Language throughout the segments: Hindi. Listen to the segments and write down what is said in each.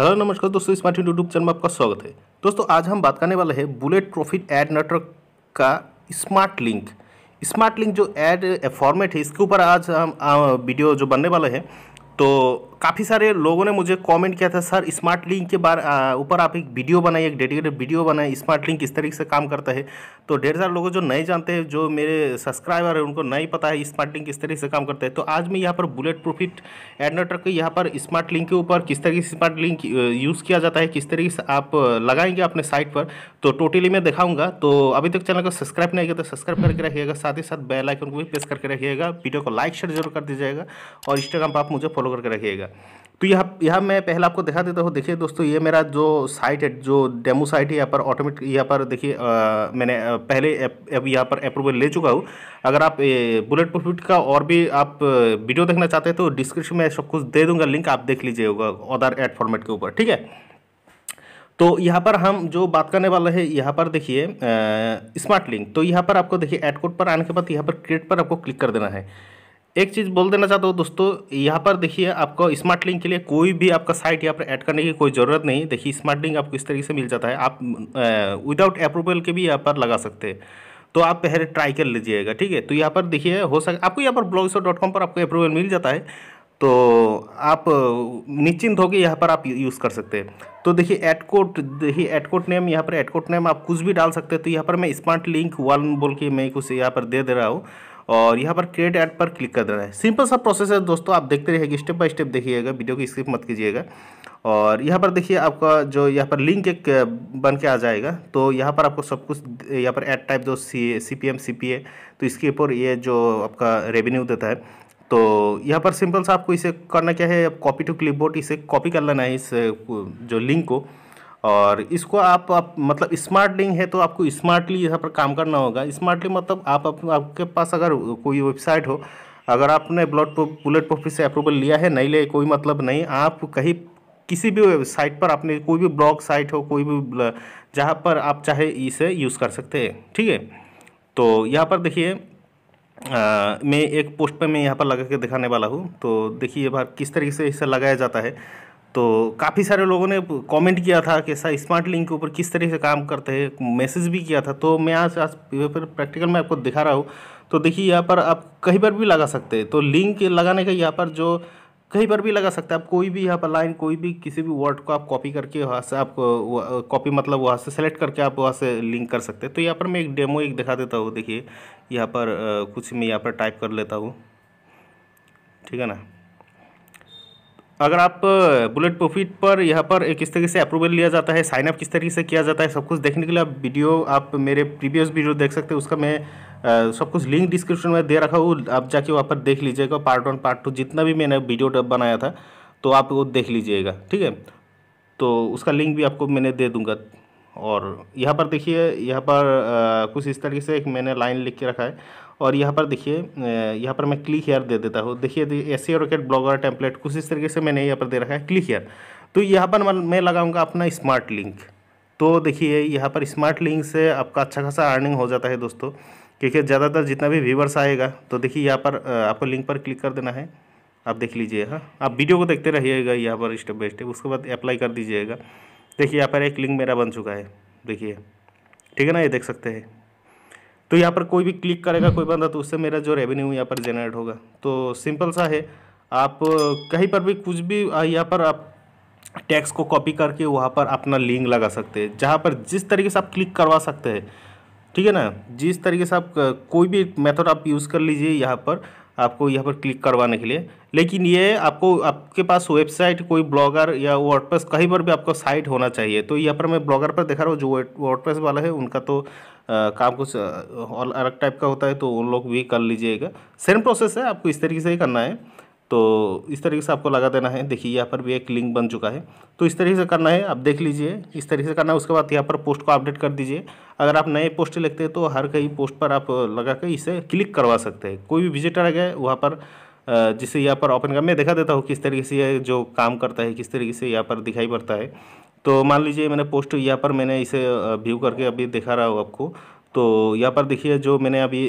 हेलो नमस्कार दोस्तों स्मार्ट यूट्यूब चैनल में आपका स्वागत है दोस्तों आज हम बात करने वाले हैं बुलेट प्रॉफिट एड नेटवर्क का स्मार्ट लिंक स्मार्ट लिंक जो एड फॉर्मेट है इसके ऊपर आज हम वीडियो जो बनने वाले हैं तो काफ़ी सारे लोगों ने मुझे कमेंट किया था सर स्मार्ट लिंक के बार ऊपर आप एक वीडियो बनाए एक डेडिकेटेड वीडियो बनाए स्मार्ट लिंक किस तरीके से काम करता है तो ढेर सारे लोग जो नए जानते हैं जो मेरे सब्सक्राइबर हैं उनको नहीं पता है स्मार्ट लिंक किस तरीके से काम करता है तो आज मैं यहाँ पर बुलेट प्रूफिट एड नेटवर्क के यहाँ पर स्मार्ट लिंक के ऊपर किस तरीके से स्मार्ट लिंक यूज़ किया जाता है किस तरीके से आप लगाएंगे अपने साइट पर तो टोटली मैं दिखाऊंगा तो अभी तक चैनल को सब्सक्राइब नहीं किया तो सब्सक्राइब करके रखिएगा साथ ही साथ बेलाइकन को भी प्रेस करके रखिएगा वीडियो को लाइक शेयर जरूर कर दीजिएगा और इंस्टाग्राम पर आप मुझे फॉलो होकर करके रखिएगा तो यहाँ यहाँ मैं पहले आपको दिखा देता हूँ देखिए दोस्तों ये मेरा जो साइट है जो डेमो साइट है यहाँ पर ऑटोमेटिक यहाँ पर देखिए मैंने पहले अब यहाँ पर अप्रूवल ले चुका हूँ अगर आप बुलेट प्रूफ का और भी आप वीडियो देखना चाहते हैं तो डिस्क्रिप्शन में सब कुछ दे दूंगा लिंक आप देख लीजिएगा अदर एड फॉर्मेट के ऊपर ठीक है तो यहाँ पर हम जो बात करने वाले हैं यहाँ पर देखिए स्मार्ट लिंक तो यहाँ पर आपको देखिए एड कोड पर आने के बाद यहाँ पर क्रिएट पर आपको क्लिक कर देना है एक चीज़ बोल देना चाहता हूँ दोस्तों यहाँ पर देखिए आपको स्मार्ट लिंक के लिए कोई भी आपका साइट यहाँ पर ऐड करने की कोई ज़रूरत नहीं देखिए स्मार्ट लिंक आपको इस तरीके से मिल जाता है आप विदाउट अप्रूवल के भी यहाँ पर लगा सकते हैं तो आप पहले ट्राई कर लीजिएगा ठीक है तो यहाँ पर देखिए हो सके आपको यहाँ पर ब्लॉगसो डॉट कॉम पर आपको अप्रूवल मिल जाता है तो आप निश्चिंत होकर यहाँ पर आप यूज़ कर सकते हैं तो देखिए एड कोट देखिए एड कोट नेम यहाँ पर एड कोट नेम आप कुछ भी डाल सकते हैं तो यहाँ पर मैं स्मार्ट लिंक वन बोल के मैं कुछ यहाँ पर दे दे रहा हूँ और यहाँ पर क्रिएट ऐड पर क्लिक कर देना है सिंपल सा प्रोसेस है दोस्तों आप देखते रहिएगा स्टेप बाय स्टेप देखिएगा वीडियो को स्किप मत कीजिएगा और यहाँ पर देखिए आपका जो यहाँ पर लिंक एक बन के आ जाएगा तो यहाँ पर आपको सब कुछ यहाँ पर एड टाइप जो C C P M C P A तो इसके ऊपर ये जो आपका रेवेन्यू देता है तो यहाँ पर सिंपल सा आपको इसे करना क्या है कॉपी टू क्लिपबोर्ड इसे कॉपी कर लेना है इस जो लिंक को और इसको आप, आप मतलब स्मार्टलिंग है तो आपको स्मार्टली यहाँ पर काम करना होगा स्मार्टली मतलब आप, आप आपके पास अगर कोई वेबसाइट हो अगर आपने ब्लड बुलेट प्रूफ से अप्रूवल लिया है नहीं ले कोई मतलब नहीं आप कहीं किसी भी वेबसाइट पर आपने कोई भी ब्लॉग साइट हो कोई भी जहाँ पर आप चाहे इसे यूज़ कर सकते हैं ठीक है तो यहाँ पर देखिए मैं एक पोस्ट पे मैं यहाँ पर लगा के दिखाने वाला हूँ तो देखिए बार किस तरीके से इसे लगाया जाता है तो काफ़ी सारे लोगों ने कमेंट किया था कि ऐसा स्मार्ट लिंक के ऊपर किस तरह से काम करते हैं मैसेज भी किया था तो मैं आज आज पेपर प्रैक्टिकल में आपको दिखा रहा हूँ तो देखिए यहाँ पर आप कहीं पर भी लगा सकते हैं तो लिंक लगाने का यहाँ पर जो कहीं पर भी लगा सकते हैं आप कोई भी यहाँ पर लाइन कोई भी किसी भी वर्ड को आप कॉपी करके वहाँ से आप कॉपी मतलब वहाँ से सेलेक्ट करके आप वहाँ से लिंक कर सकते हैं तो यहाँ पर मैं एक डेमो एक दिखा देता हूँ देखिए यहाँ पर कुछ मैं यहाँ पर टाइप कर लेता हूँ ठीक है ना अगर आप बुलेट प्रॉफिट पर यहाँ पर किस तरीके से अप्रूवल लिया जाता है साइनअप किस तरीके से किया जाता है सब कुछ देखने के लिए आप वीडियो आप मेरे प्रीवियस वीडियो देख सकते हैं उसका मैं आ, सब कुछ लिंक डिस्क्रिप्शन में दे रखा हूँ आप जाके वहाँ पर देख लीजिएगा पार्ट वन पार्ट टू जितना भी मैंने वीडियो बनाया था तो आप वो देख लीजिएगा ठीक है तो उसका लिंक भी आपको मैंने दे दूँगा और यहाँ पर देखिए यहाँ पर कुछ इस तरीके से एक मैंने लाइन लिख के रखा है और यहाँ पर देखिए यहाँ पर मैं क्लिक हेयर दे देता हूँ देखिए एस रॉकेट ब्लॉगर टेम्पलेट कुछ इस तरीके से मैंने यहाँ पर दे रखा है क्लिक हेयर तो यहाँ पर मैं लगाऊंगा अपना स्मार्ट लिंक तो देखिए यहाँ पर स्मार्ट लिंक से आपका अच्छा खासा अर्निंग हो जाता है दोस्तों क्योंकि ज़्यादातर जितना भी व्यूवर्स आएगा तो देखिए यहाँ पर आपको लिंक पर क्लिक कर देना है आप देख लीजिए हाँ आप वीडियो को देखते रहिएगा यहाँ पर स्टेप बाई स्टेप उसके बाद अप्लाई कर दीजिएगा देखिए यहाँ पर एक लिंक मेरा बन चुका है देखिए ठीक है ना ये देख सकते हैं तो यहाँ पर कोई भी क्लिक करेगा कोई बंदा तो उससे मेरा जो रेवेन्यू यहाँ पर जनरेट होगा तो सिंपल सा है आप कहीं पर भी कुछ भी यहाँ पर आप टैक्स को कॉपी करके वहाँ पर अपना लिंक लगा सकते हैं जहाँ पर जिस तरीके से आप क्लिक करवा सकते हैं ठीक है ना जिस तरीके से आप कोई भी मेथड आप यूज़ कर लीजिए यहाँ पर आपको यहाँ पर क्लिक करवाने के लिए लेकिन ये आपको आपके पास वेबसाइट कोई ब्लॉगर या वर्डप्रेस कहीं पर भी आपका साइट होना चाहिए तो यहाँ पर मैं ब्लॉगर पर देखा रहा हूँ जो वर्डप्रेस वाला है उनका तो आ, काम कुछ अलग टाइप का होता है तो उन लोग भी कर लीजिएगा सेम प्रोसेस है आपको इस तरीके से ही करना है तो इस तरीके से आपको लगा देना है देखिए यहाँ पर भी एक लिंक बन चुका है तो इस तरीके से करना है आप देख लीजिए इस तरीके से करना है उसके बाद यहाँ पर पोस्ट को अपडेट कर दीजिए अगर आप नए पोस्ट लिखते हैं तो हर कहीं पोस्ट पर आप लगा कर इसे क्लिक करवा सकते हैं कोई भी विजिटर आ गया वहाँ पर जिसे यहाँ पर ओपन कर मैं दिखा देता हूँ किस तरीके से ये जो काम करता है किस तरीके से यहाँ पर दिखाई पड़ता है तो मान लीजिए मैंने पोस्ट यहाँ पर मैंने इसे व्यू करके अभी दिखा रहा हूँ आपको तो यहाँ पर देखिए जो मैंने अभी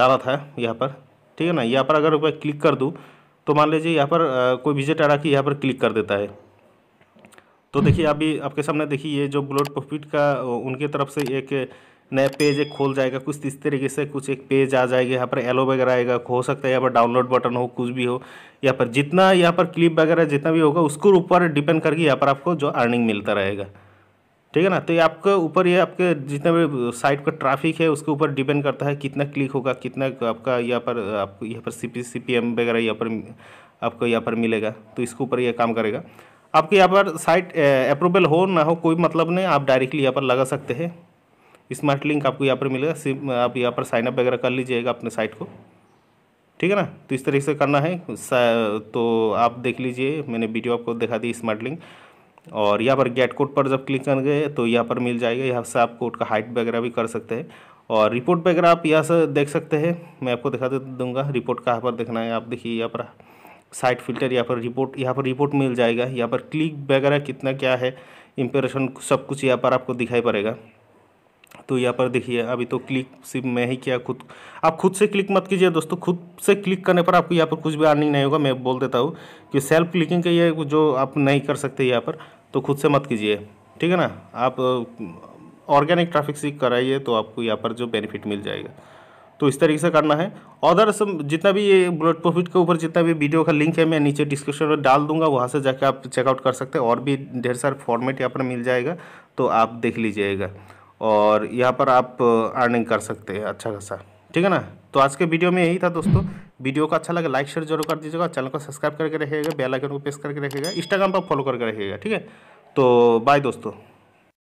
डाला था यहाँ पर ठीक है ना यहाँ पर अगर मैं क्लिक कर दूँ तो मान लीजिए यहाँ पर कोई विजिट आ रहा कि यहाँ पर क्लिक कर देता है तो देखिए अभी आपके सामने देखिए ये जो ब्लड प्रॉफिट का उनके तरफ से एक नया पेज एक खोल जाएगा कुछ इस तरीके से कुछ एक पेज आ जाएगा यहाँ पर एलो वगैरह आएगा हो सकता है यहाँ पर डाउनलोड बटन हो कुछ भी हो यहाँ पर जितना यहाँ पर क्लिप वगैरह जितना भी होगा उसको ऊपर डिपेंड करके यहाँ पर आपको जो अर्निंग मिलता रहेगा ठीक है ना तो ये आपके ऊपर ये आपके जितना भी साइट का ट्रैफिक है उसके ऊपर डिपेंड करता है कितना क्लिक होगा कितना आपका यहाँ पर आपको यहाँ पर C P C P M वगैरह यहाँ पर आपको यहाँ पर मिलेगा तो इसके ऊपर ये काम करेगा आपके यहाँ पर साइट अप्रूवल हो ना हो कोई मतलब नहीं आप डायरेक्टली यहाँ पर लगा सकते हैं स्मार्ट लिंक आपको यहाँ पर मिलेगा सिम आप यहाँ पर साइनअप वगैरह कर लीजिएगा अपने साइट को ठीक है ना तो इस तरीके से करना है तो आप देख लीजिए मैंने वीडियो आपको दिखा दी स्मार्ट लिंक और यहाँ पर गेट कोड पर जब क्लिक करेंगे तो यहाँ पर मिल जाएगा यहाँ से आप कोड का हाइट वगैरह भी कर सकते हैं और रिपोर्ट वगैरह आप यहाँ से देख सकते हैं मैं आपको दिखा दे दूँगा रिपोर्ट कहाँ पर देखना है आप देखिए यहाँ पर साइट फिल्टर यहाँ पर रिपोर्ट यहाँ पर रिपोर्ट मिल जाएगा यहाँ पर क्लिक वगैरह कितना क्या है इम्प्रेशन सब कुछ यहाँ पर आपको दिखाई पड़ेगा तो यहाँ पर देखिए अभी तो क्लिक सिर्फ मैं ही किया खुद आप खुद से क्लिक मत कीजिए दोस्तों खुद से क्लिक करने पर आपको यहाँ पर कुछ भी अर्निंग नहीं होगा मैं बोल देता हूँ कि सेल्फ क्लिकिंग का ये जो आप नहीं कर सकते यहाँ पर तो खुद से मत कीजिए ठीक है ना आप ऑर्गेनिक ट्रैफिक सीख कराइए तो आपको यहाँ पर जो बेनिफिट मिल जाएगा तो इस तरीके से करना है अदर सब जितना भी ये ब्लड प्रॉफिट के ऊपर जितना भी वीडियो का लिंक है मैं नीचे डिस्क्रिप्शन में डाल दूंगा वहाँ से जाके आप चेकआउट कर सकते हैं और भी ढेर सारे फॉर्मेट यहाँ पर मिल जाएगा तो आप देख लीजिएगा और यहाँ पर आप अर्निंग कर सकते हैं अच्छा खासा ठीक है ना तो आज के वीडियो में यही था दोस्तों वीडियो को अच्छा लगे लाइक शेयर जरूर कर दीजिएगा चैनल को सब्सक्राइब करके रखिएगा बेल आइकन को प्रेस करके रखिएगा इंस्टाग्राम पर फॉलो करके रखिएगा ठीक है तो बाय दोस्तों